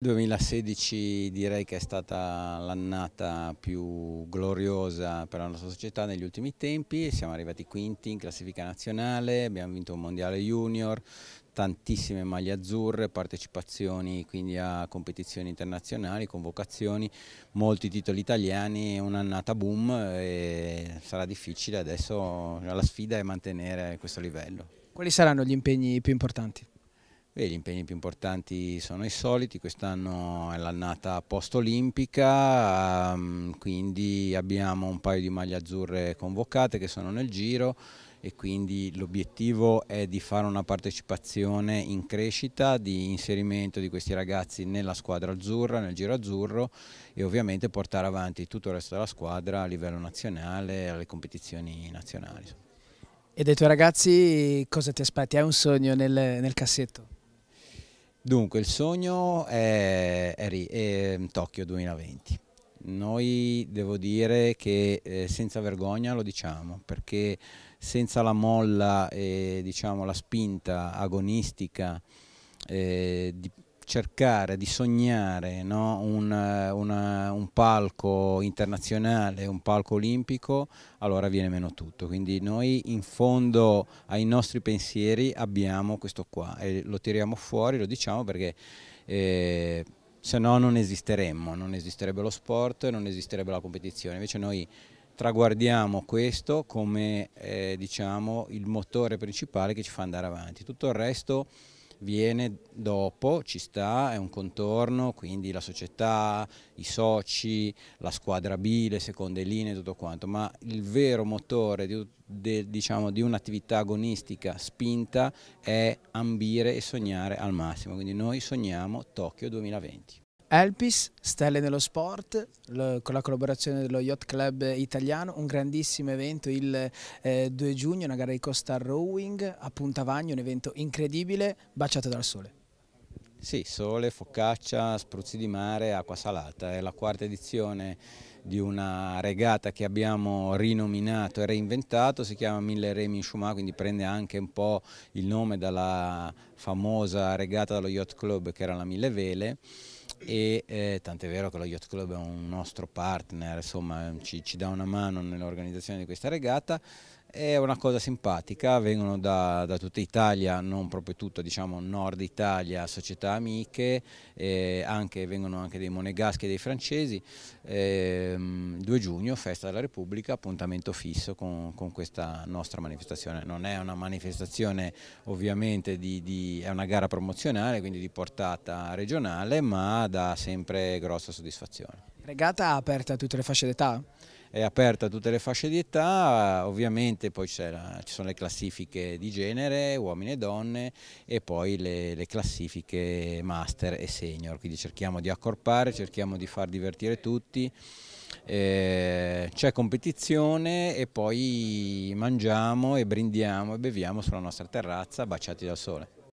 Il 2016 direi che è stata l'annata più gloriosa per la nostra società negli ultimi tempi, siamo arrivati quinti in classifica nazionale, abbiamo vinto un mondiale junior, tantissime maglie azzurre, partecipazioni quindi a competizioni internazionali, convocazioni, molti titoli italiani, un'annata boom e sarà difficile adesso, la sfida è mantenere questo livello. Quali saranno gli impegni più importanti? Beh, gli impegni più importanti sono i soliti, quest'anno è l'annata post-olimpica, ehm, quindi abbiamo un paio di maglie azzurre convocate che sono nel giro e quindi l'obiettivo è di fare una partecipazione in crescita di inserimento di questi ragazzi nella squadra azzurra, nel giro azzurro e ovviamente portare avanti tutto il resto della squadra a livello nazionale alle competizioni nazionali. E dei tuoi ragazzi cosa ti aspetti? Hai un sogno nel, nel cassetto? Dunque, il sogno è, è, è mm, Tokyo 2020. Noi devo dire che eh, senza vergogna lo diciamo, perché senza la molla e diciamo, la spinta agonistica eh, di cercare di sognare no? un, eh, una, un, palco internazionale, un palco olimpico, allora viene meno tutto. Quindi noi in fondo ai nostri pensieri abbiamo questo qua e lo tiriamo fuori, lo diciamo perché... Eh, se no non esisteremmo, non esisterebbe lo sport, non esisterebbe la competizione. Invece noi traguardiamo questo come eh, diciamo, il motore principale che ci fa andare avanti. Tutto il resto viene dopo, ci sta, è un contorno, quindi la società, i soci, la squadra B, le seconde linee, tutto quanto, ma il vero motore di, de, diciamo, di un'attività agonistica spinta è ambire e sognare al massimo, quindi noi sogniamo Tokyo 2020. Elpis, Stelle nello Sport, lo, con la collaborazione dello Yacht Club italiano, un grandissimo evento il eh, 2 giugno, una gara di Costa Rowing a Punta Vagno, un evento incredibile, baciato dal sole. Sì, sole, focaccia, spruzzi di mare, acqua salata, è la quarta edizione di una regata che abbiamo rinominato e reinventato, si chiama Mille Remi in Schumacher, quindi prende anche un po' il nome dalla famosa regata dello Yacht Club che era la Mille Vele e eh, tant'è vero che lo Yacht Club è un nostro partner, insomma ci, ci dà una mano nell'organizzazione di questa regata, è una cosa simpatica, vengono da, da, tutta Italia, non proprio tutta, diciamo nord Italia, società amiche, eh, anche, vengono anche dei monegaschi e dei francesi. Eh, 2 giugno, festa della Repubblica, appuntamento fisso con, con, questa nostra manifestazione. Non è una manifestazione ovviamente, di, di, è una gara promozionale, quindi di portata regionale, ma dà sempre grossa soddisfazione. Regata aperta a tutte le fasce d'età? è aperta a tutte le fasce di età, ovviamente poi la, ci sono le classifiche di genere, uomini e donne e poi le, le classifiche master e senior, quindi cerchiamo di accorpare, cerchiamo di far divertire tutti. Eh, c'è competizione e poi mangiamo e brindiamo e beviamo sulla nostra terrazza baciati dal sole.